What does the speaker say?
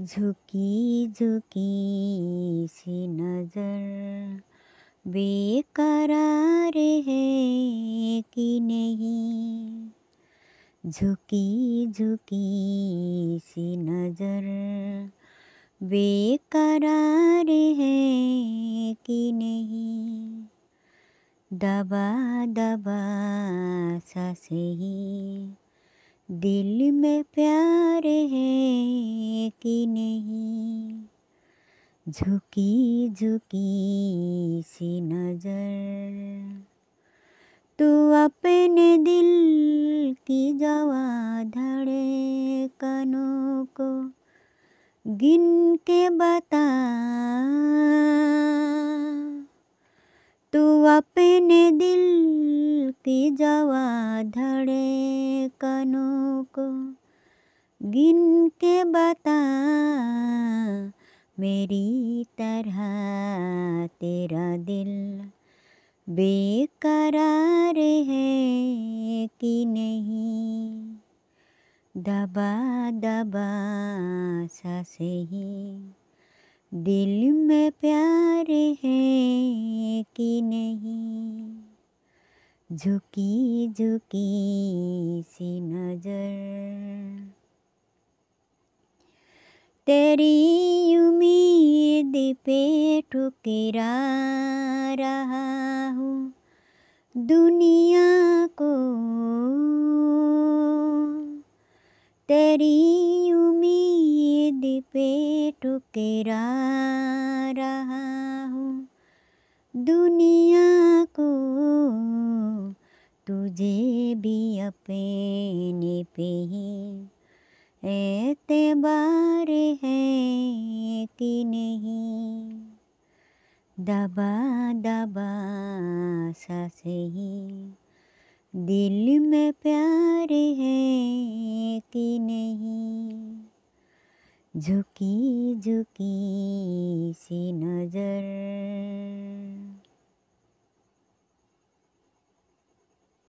झुकी झुकी सी नज़र बेकरार है कि नहीं झुकी झुकी सी नज़र बेकरार है कि नहीं दबा दबा सा सही दिल में प्यार है कि नहीं झुकी झुकी सी नजर तू अपने दिल की जवा धड़े कनों को गिन के बता तू अपने दिल जावा धड़े कनों को गिन के बता मेरी तरह तेरा दिल बेकरार है कि नहीं दबा दबा ससे ही दिल में प्यार है कि नहीं झुकी झुकी सी नजर तेरी उम्मीद पे ठुकरा रहा हूँ दुनिया को तेरी उम्मीद पे ठुकरा तुझे भी अपने पे ही एतबार है कि नहीं दबा दबा से ही दिल में प्यार है कि नहीं झुकी झुकी सी नज़र